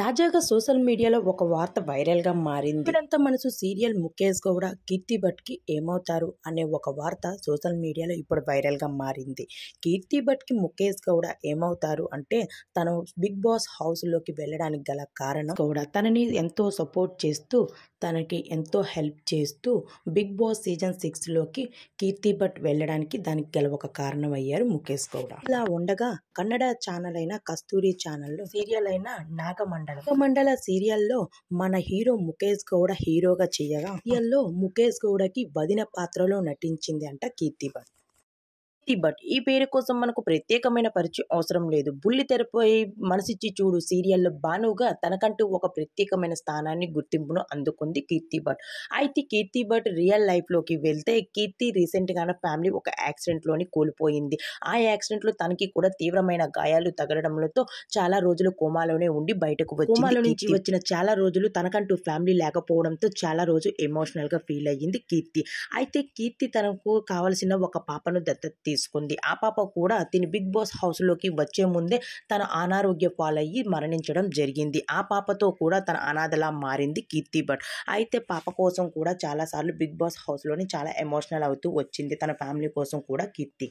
తాజాగా సోషల్ మీడియాలో ఒక వార్త వైరల్గా మారింది ఇప్పుడంతా మనసు సీరియల్ ముఖేష్ గౌడ కీర్తి భట్కి ఏమవుతారు అనే ఒక వార్త సోషల్ మీడియాలో ఇప్పుడు వైరల్గా మారింది కీర్తి భట్కి ముఖేష్ గౌడ ఏమవుతారు అంటే తను బిగ్ బాస్ హౌస్లోకి వెళ్ళడానికి గల కారణం గౌడ తనని ఎంతో సపోర్ట్ చేస్తూ తనకి ఎంతో హెల్ప్ చేస్తూ బిగ్ బాస్ సీజన్ సిక్స్లోకి కీర్తి భట్ వెళ్ళడానికి దానికి గల ఒక కారణం అయ్యారు ముఖేష్ గౌడ ఇలా ఉండగా కన్నడ ఛానల్ అయిన కస్తూరి ఛానల్లో సీరియల్ అయిన నాగమండ మండల మండల సీరియల్లో మన హీరో ముఖేష్ గౌడ హీరోగా చేయగా సీరియల్లో ముఖేష్ గౌడకి వదిన పాత్రలో నటించింది అంట కీర్తిబ ది బట్ ఈ పేరు కోసం మనకు ప్రత్యేకమైన పరిచయం అవసరం లేదు బుల్లి తెరపై మనసిచ్చి చూడు సీరియల్లో బానుగా తనకంటూ ఒక ప్రత్యేకమైన స్థానాన్ని గుర్తింపును అందుకుంది కీర్తి భట్ అయితే కీర్తి భట్ రియల్ లైఫ్లోకి వెళ్తే కీర్తి రీసెంట్గానే ఫ్యామిలీ ఒక యాక్సిడెంట్లోని కోల్పోయింది ఆ యాక్సిడెంట్లో తనకి కూడా తీవ్రమైన గాయాలు తగలడంతో చాలా రోజులు కోమాలోనే ఉండి బయటకు వచ్చి కోమాలో నుంచి వచ్చిన చాలా రోజులు తనకంటూ ఫ్యామిలీ లేకపోవడంతో చాలా రోజు ఎమోషనల్గా ఫీల్ అయ్యింది కీర్తి అయితే కీర్తి తనకు కావలసిన ఒక పాపను దత్త తీసుకుంది ఆ పాప కూడా తిని బిగ్ బాస్ హౌస్లోకి వచ్చే ముందే తను అనారోగ్య పాలయ్యి మరణించడం జరిగింది ఆ పాపతో కూడా తన అనాథలా మారింది కీర్తి భట్ అయితే పాప కోసం కూడా చాలాసార్లు బిగ్ బాస్ హౌస్లోని చాలా ఎమోషనల్ అవుతూ వచ్చింది తన ఫ్యామిలీ కోసం కూడా కీర్తి